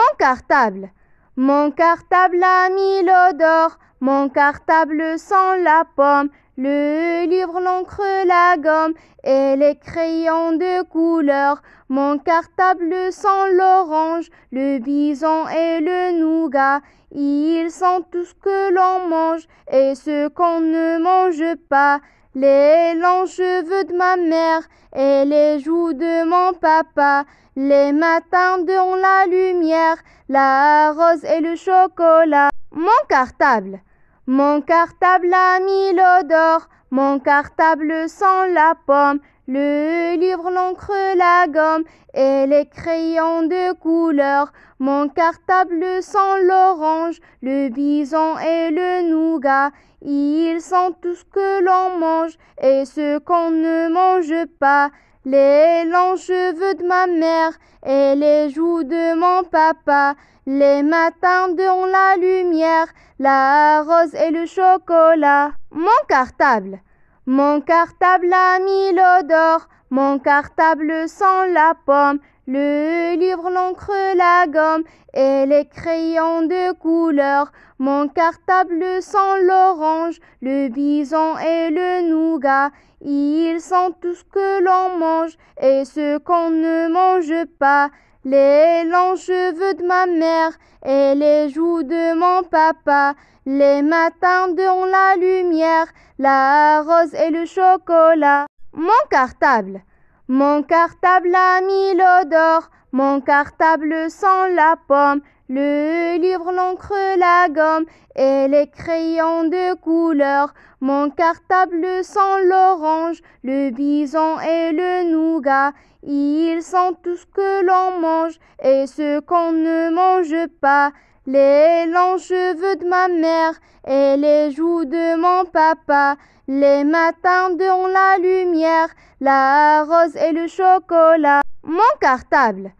Mon cartable. Mon cartable a mis l'odeur, mon cartable sent la pomme, le livre, l'encre, la gomme et les crayons de couleur. Mon cartable sent l'orange, le bison et le nougat. Ils sentent tout ce que l'on mange et ce qu'on ne mange pas les longs cheveux de ma mère et les joues de mon papa. Les matins dans la lumière, la rose et le chocolat. Mon cartable, mon cartable a mis l'odeur, mon cartable sans la pomme. Le livre, l'encre, la gomme et les crayons de couleur. Mon cartable sent l'orange, le bison et le nougat. Ils sentent tout ce que l'on mange et ce qu'on ne mange pas. Les longs cheveux de ma mère et les joues de mon papa. Les matins dans la lumière, la rose et le chocolat. Mon cartable. Mon cartable a mis l'odeur, mon cartable sent la pomme, le livre, l'encre, la gomme et les crayons de couleur. Mon cartable sent l'orange, le bison et le nougat. Ils sentent tout ce que l'on mange et ce qu'on ne mange pas. Les longs cheveux de ma mère et les joues de mon papa, les matins dans la lumière, la rose et le chocolat. Mon cartable, mon cartable a mille odeurs, mon cartable sans la pomme, le livre, l'encre, la gomme et les crayons de couleur. Mon cartable sent l'orange, le bison et le nougat. Ils sont tout ce que l'on mange et ce qu'on ne mange pas. Les longs cheveux de ma mère et les joues de mon papa. Les matins dont la lumière, la rose et le chocolat. Mon cartable.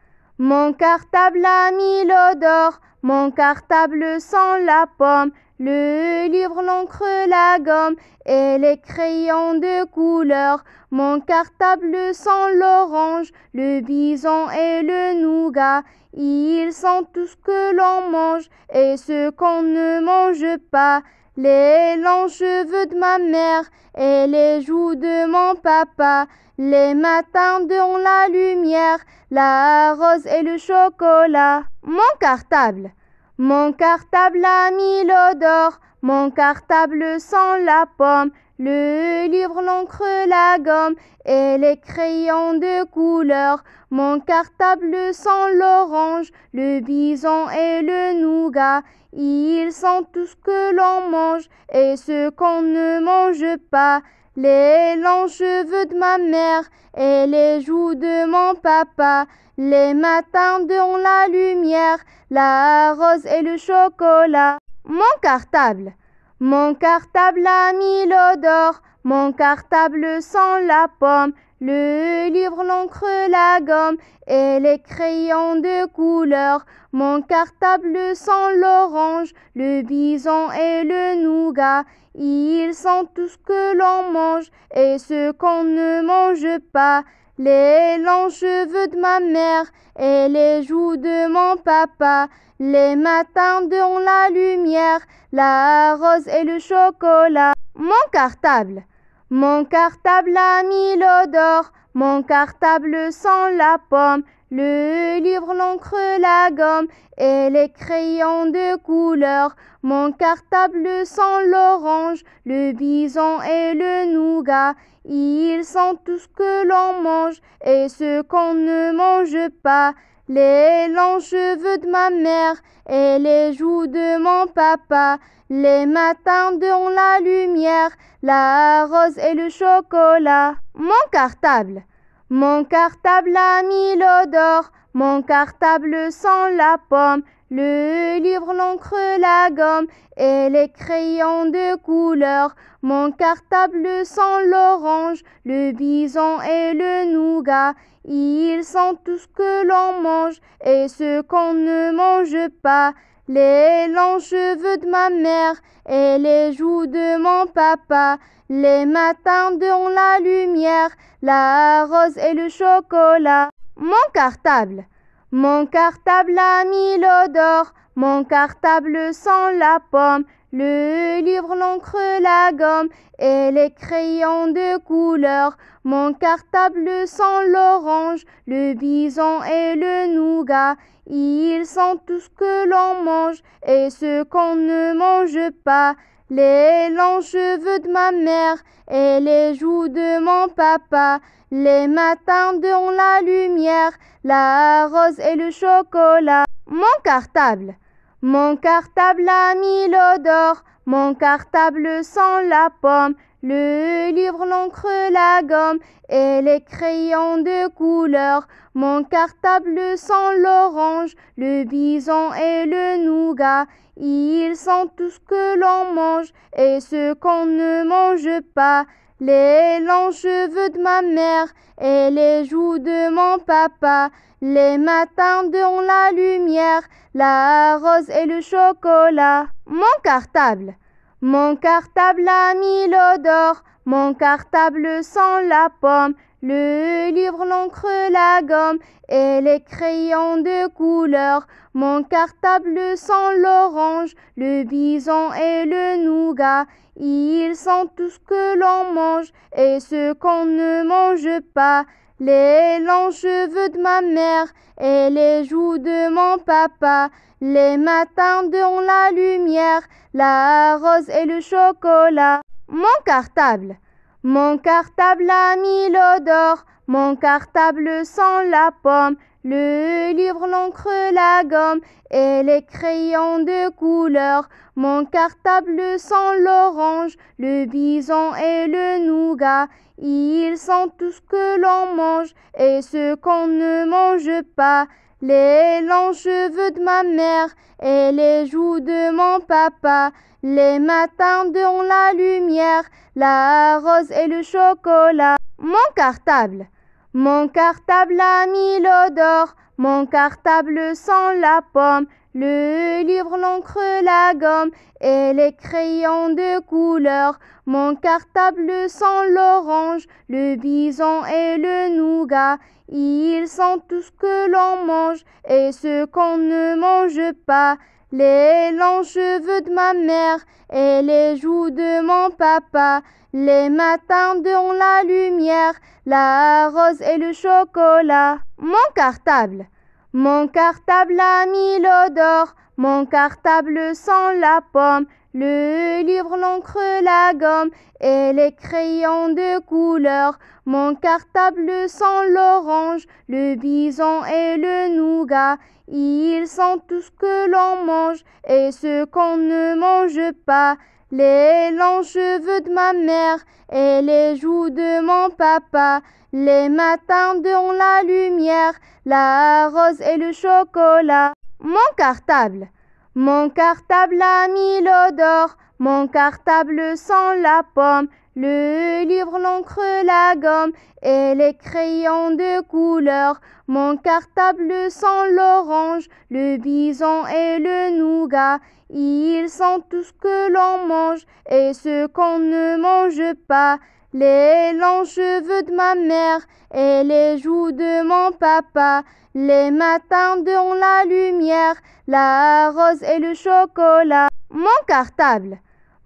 Mon cartable a mis l'odeur, mon cartable sent la pomme, le livre, l'encre, la gomme et les crayons de couleur. Mon cartable sent l'orange, le bison et le nougat. Ils sentent tout ce que l'on mange et ce qu'on ne mange pas les longs cheveux de ma mère et les joues de mon papa, les matins dans la lumière, la rose et le chocolat. Mon cartable, mon cartable a mille odeurs, mon cartable sans la pomme, le livre, l'encre, la gomme et les crayons de couleur, mon cartable sans l'orange, le bison et le nougat ils sont tout ce que l'on mange et ce qu'on ne mange pas. Les longs cheveux de ma mère et les joues de mon papa. Les matins dans la lumière, la rose et le chocolat. Mon cartable, mon cartable a mille odeurs, mon cartable sans la pomme. Le livre, l'encre, la gomme et les crayons de couleur, mon cartable sent l'orange, le bison et le nougat, ils sont tout ce que l'on mange et ce qu'on ne mange pas. Les longs cheveux de ma mère et les joues de mon papa, les matins dont la lumière, la rose et le chocolat. Mon cartable mon cartable a mis l'odeur, mon cartable sent la pomme, le livre, l'encre, la gomme et les crayons de couleur. Mon cartable sent l'orange, le bison et le nougat. Ils sentent tout ce que l'on mange et ce qu'on ne mange pas les longs cheveux de ma mère et les joues de mon papa, les matins dans la lumière, la rose et le chocolat. Mon cartable, mon cartable a mille odeurs, mon cartable sent la pomme, le livre, l'encre, la gomme et les crayons de couleur, mon cartable sent l'orange, le bison et le nougat ils sentent tout ce que l'on mange et ce qu'on ne mange pas. Les longs cheveux de ma mère et les joues de mon papa. Les matins dans la lumière, la rose et le chocolat. Mon cartable, mon cartable a mille odeurs, mon cartable sans la pomme. Le livre, l'encre, la gomme et les crayons de couleur, mon cartable sans l'orange, le bison et le nougat, ils sont tout ce que l'on mange et ce qu'on ne mange pas. Les longs cheveux de ma mère et les joues de mon papa, les matins dans la lumière, la rose et le chocolat. Mon cartable. Mon cartable a mis l'odeur, mon cartable sent la pomme, le livre, l'encre, la gomme et les crayons de couleur. Mon cartable sent l'orange, le bison et le nougat. Ils sentent tout ce que l'on mange et ce qu'on ne mange pas les longs cheveux de ma mère et les joues de mon papa, les matins dans la lumière, la rose et le chocolat. Mon cartable, mon cartable a mille odeurs, mon cartable sans la pomme, le livre, l'encre, la gomme et les crayons de couleur, mon cartable sans l'orange, le bison et le nougat, ils sont tout ce que l'on mange et ce qu'on ne mange pas, les longs cheveux de ma mère et les joues de mon papa, les matins dont la lumière, la rose et le chocolat. Mon cartable. Mon cartable a mis l'odeur, mon cartable sent la pomme, le livre, l'encre, la gomme et les crayons de couleur. Mon cartable sent l'orange, le bison et le nougat. Ils sentent tout ce que l'on mange et ce qu'on ne mange pas les longs cheveux de ma mère et les joues de mon papa. Les matins dont la lumière, la rose et le chocolat. Mon cartable, mon cartable a mille odeurs, mon cartable sans la pomme. Le livre, l'encre, la gomme et les crayons de couleur, mon cartable sent l'orange, le bison et le nougat, ils sont tout ce que l'on mange et ce qu'on ne mange pas, les longs cheveux de ma mère et les joues de mon papa, les matins dans la lumière, la rose et le chocolat, mon cartable. Mon cartable a mis l'odeur, mon cartable sent la pomme, le livre, l'encre, la gomme et les crayons de couleur. Mon cartable sent l'orange, le bison et le nougat. Ils sentent tout ce que l'on mange et ce qu'on ne mange pas les longs cheveux de ma mère et les joues de mon papa, les matins dont la lumière, la rose et le chocolat. Mon cartable, mon cartable a mis l'odeur, mon cartable sent la pomme, le livre, l'encre, la gomme et les crayons de couleur. Mon cartable sent l'orange, le bison et le nougat. Ils sont tout ce que l'on mange et ce qu'on ne mange pas. Les longs cheveux de ma mère et les joues de mon papa. Les matins dans la lumière, la rose et le chocolat. Mon cartable.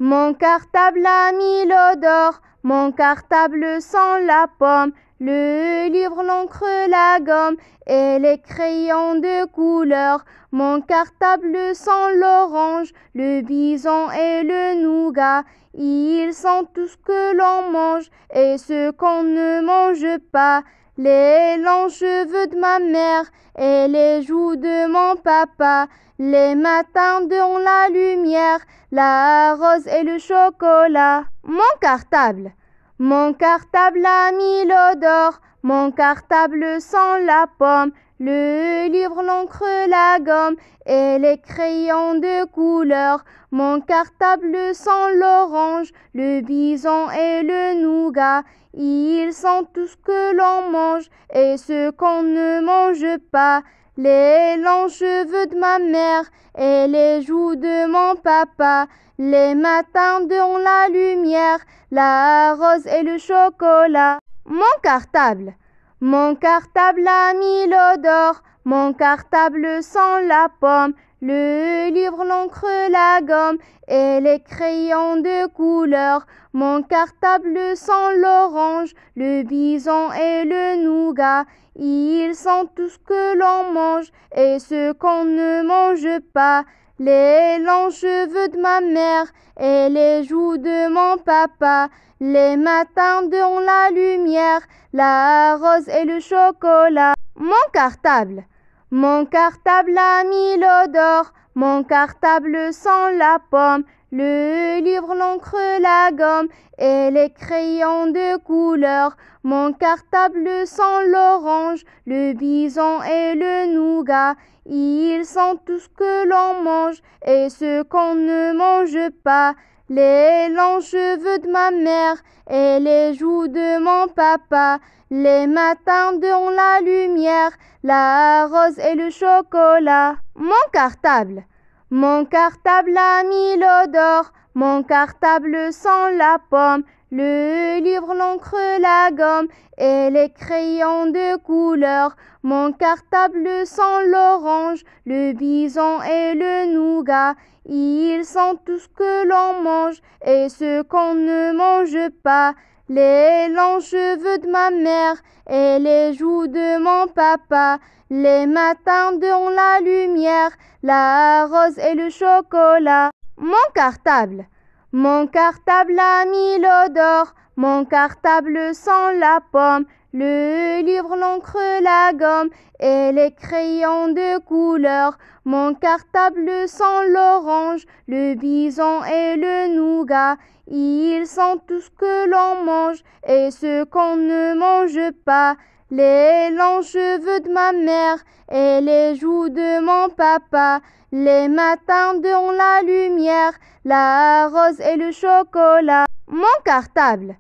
Mon cartable a mis l'odeur, mon cartable sent la pomme, le livre, l'encre, la gomme et les crayons de couleur. Mon cartable sent l'orange, le bison et le nougat. Ils sentent tout ce que l'on mange et ce qu'on ne mange pas les longs cheveux de ma mère et les joues de mon papa. Les matins dans la lumière, la rose et le chocolat. Mon cartable, mon cartable a mille odeurs, mon cartable sans la pomme. Le livre, l'encre, la gomme et les crayons de couleur. Mon cartable sent l'orange, le bison et le nougat. Ils sont tout ce que l'on mange et ce qu'on ne mange pas. Les longs cheveux de ma mère et les joues de mon papa. Les matins dont la lumière, la rose et le chocolat. Mon cartable. Mon cartable a mis l'odeur, mon cartable sent la pomme, le livre, l'encre, la gomme et les crayons de couleur. Mon cartable sent l'orange, le bison et le nougat. Ils sentent tout ce que l'on mange et ce qu'on ne mange pas. Les longs cheveux de ma mère et les joues de mon papa, les matins dans la lumière, la rose et le chocolat. Mon cartable, mon cartable a mille l'odeur, mon cartable sans la pomme, le livre, l'encre, la gomme et les crayons de couleur. Mon cartable sent l'orange, le bison et le nougat. Ils sentent tout ce que l'on mange et ce qu'on ne mange pas. Les longs cheveux de ma mère et les joues de mon papa. Les matins dans la lumière, la rose et le chocolat. Mon cartable. Mon cartable a mis l'odeur, mon cartable sent la pomme, le livre, l'encre, la gomme et les crayons de couleur. Mon cartable sent l'orange, le bison et le nougat. Ils sentent tout ce que l'on mange et ce qu'on ne mange pas. Les longs cheveux de ma mère et les joues de mon papa, les matins dans la lumière, la rose et le chocolat. Mon cartable, mon cartable a mille odeurs, mon cartable sans la pomme, le livre, l'encre, la gomme et les crayons de couleur, mon cartable sent l'orange, le bison et le nougat, ils sont tout ce que l'on mange et ce qu'on ne mange pas, les longs cheveux de ma mère et les joues de mon papa, les matins dont la lumière, la rose et le chocolat, mon cartable.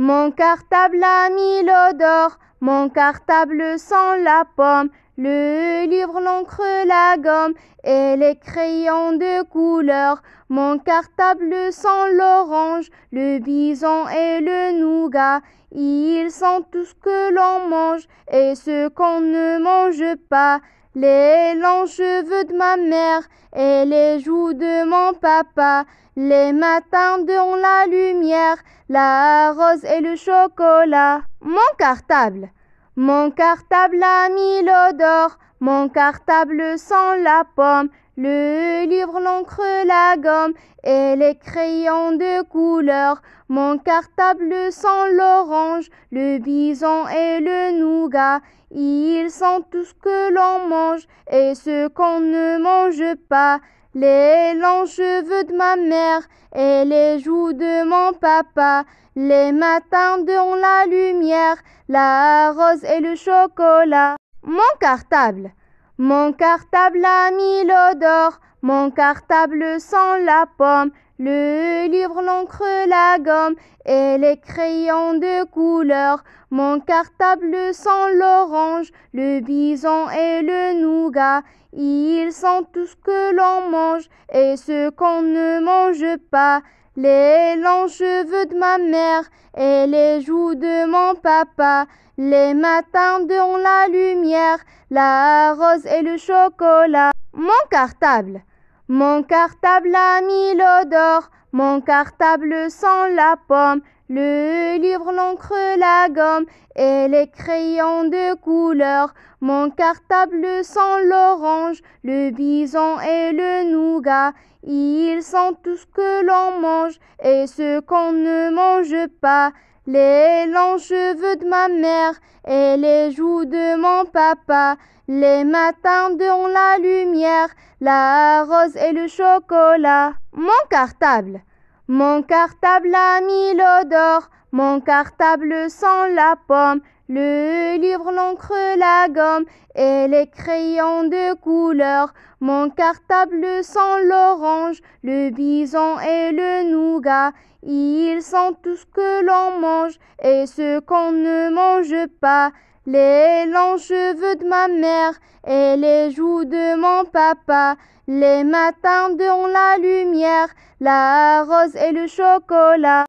Mon cartable a mille odeurs, mon cartable sent la pomme, le livre, l'encre, la gomme et les crayons de couleur. Mon cartable sent l'orange, le bison et le nougat. Ils sentent tout ce que l'on mange et ce qu'on ne mange pas. Les longs cheveux de ma mère et les joues de mon papa. Les matins dont la lumière, la rose et le chocolat. Mon cartable, mon cartable a mis l'odeur. mon cartable sent la pomme, le livre, l'encre, la gomme et les crayons de couleur, mon cartable sent l'orange, le bison et le nougat. Ils sentent tout ce que l'on mange et ce qu'on ne mange pas les longs cheveux de ma mère et les joues de mon papa, les matins dans la lumière, la rose et le chocolat. Mon cartable, mon cartable a mille odeurs, mon cartable sans la pomme, le livre, l'encre, la gomme et les crayons de couleur, mon cartable sans l'orange, le bison et le nougat. Ils sont tout ce que l'on mange et ce qu'on ne mange pas. Les longs cheveux de ma mère et les joues de mon papa. Les matins dans la lumière, la rose et le chocolat. Mon cartable, mon cartable a mille odeurs, mon cartable sans la pomme. Le livre, l'encre, la gomme et les crayons de couleur. Mon cartable sans l'orange, le bison et le nougat. Ils sont tout ce que l'on mange et ce qu'on ne mange pas. Les longs cheveux de ma mère et les joues de mon papa. Les matins dont la lumière, la rose et le chocolat. Mon cartable. Mon cartable a mis l'odeur, mon cartable sent la pomme, le livre, l'encre, la gomme et les crayons de couleur. Mon cartable sent l'orange, le bison et le nougat. Ils sentent tout ce que l'on mange et ce qu'on ne mange pas les longs cheveux de ma mère et les joues de mon papa, les matins dont la lumière, la rose et le chocolat.